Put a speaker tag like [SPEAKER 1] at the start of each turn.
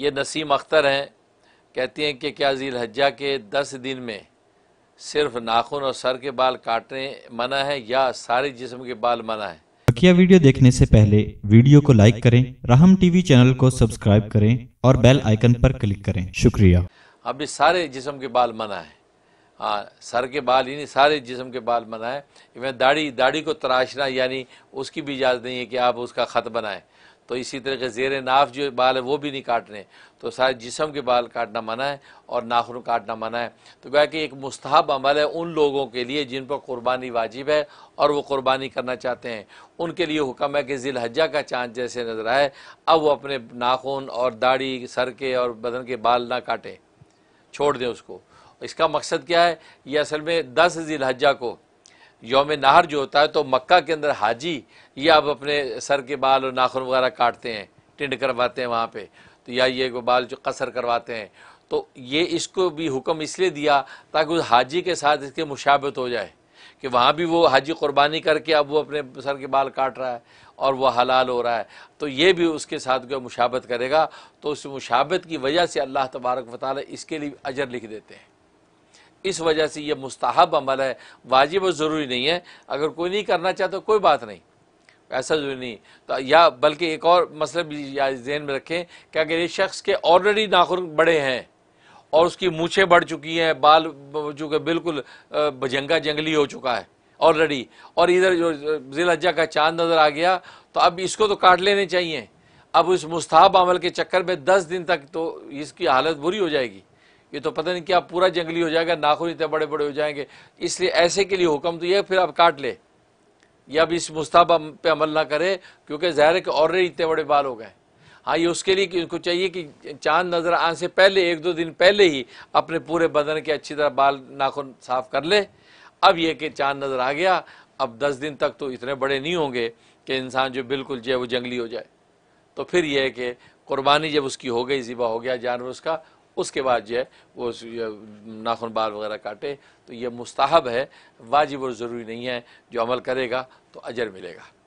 [SPEAKER 1] ये नसीम अख्तर हैं कहती हैं कि क्या जील हज्जा के दस दिन में सिर्फ नाखून और सर के बाल काटने मना है या सारे जिस्म के बाल मना है
[SPEAKER 2] बकिया वीडियो देखने से पहले वीडियो को लाइक करें राहम टीवी चैनल को सब्सक्राइब करें और बेल आइकन पर क्लिक करें शुक्रिया
[SPEAKER 1] अभी सारे जिस्म के बाल मना है हाँ सर के बाल ही नहीं सारे जिस्म के बाल मना है दाढ़ी दाढ़ी को तराशना यानी उसकी भी इजाज़त नहीं है कि आप उसका ख़त बनाएं तो इसी तरह के जेर नाफ जो बाल है वो भी नहीं काटने तो सारे जिसम के बाल काटना मना है और नाखून काटना मना है तो क्या कि एक मुस्तहब अमल है उन लोगों के लिए जिन पर कुर्बानी वाजिब है और वो कुर्बानी करना चाहते हैं उनके लिए हुक्म है कि जिल हज्जा का चांद जैसे नजर आए अब वो अपने नाखून और दाढ़ी सर के और बदन के बाल ना काटें छोड़ दें उसको इसका मकसद क्या है ये असल में दस जिल हज्जा को योम नहर जो होता है तो मक्का के अंदर हाजी या अब अपने सर के बाल और नाखून वगैरह काटते हैं टिंड करवाते हैं वहाँ पर तो या ये बाल जो कसर करवाते हैं तो ये इसको भी हुक्म इसलिए दिया ताकि उस हाजी के साथ इसके मुशाबत हो जाए कि वहाँ भी वो हाजी कुर्बानी करके अब वो अपने सर के बाल काट रहा है और वह हलाल हो रहा है तो ये भी उसके साथ जो मुशाबत करेगा तो उस मुशाबत की वजह से अल्लाह तबारक वाली इसके लिए अजर लिख देते हैं इस वजह से यह मुस्ताहब अमल है वाजिब और ज़रूरी नहीं है अगर कोई नहीं करना चाहता तो कोई बात नहीं ऐसा जरूरी नहीं तो या बल्कि एक और मसला भी जहन में रखें कि अगर ये शख्स के ऑलरेडी नाखून बड़े हैं और उसकी मूछें बढ़ चुकी हैं बाल जो कि बिल्कुल भजंगा जंगली हो चुका है ऑलरेडी और इधर जो अज्जा का चांद नज़र आ गया तो अब इसको तो काट लेने चाहिए अब उस मुस्ताब अमल के चक्कर में दस दिन तक तो इसकी हालत बुरी हो जाएगी ये तो पता नहीं क्या पूरा जंगली हो जाएगा नाखून इतने बड़े बड़े हो जाएंगे इसलिए ऐसे के लिए हुक्म तो ये फिर आप काट ले या भी इस मुस्ताब पे अमल ना करें क्योंकि ज़ाहिर है कि ऑलरेडी इतने बड़े बाल हो गए हाँ ये उसके लिए कि उनको चाहिए कि चांद नज़र आने से पहले एक दो दिन पहले ही अपने पूरे बदन के अच्छी तरह बाल नाखून साफ़ कर ले अब यह कि चांद नज़र आ गया अब दस दिन तक तो इतने बड़े नहीं होंगे कि इंसान जो बिल्कुल जो है वो जंगली हो जाए तो फिर यह है कि कुर्बानी जब उसकी हो गई ज़िबा हो गया जानवर उसका उसके बाद जो है वो नाखून बाल वगैरह काटे तो ये मुस्ताहब है वाजिब और ज़रूरी नहीं है जो अमल करेगा तो अजर मिलेगा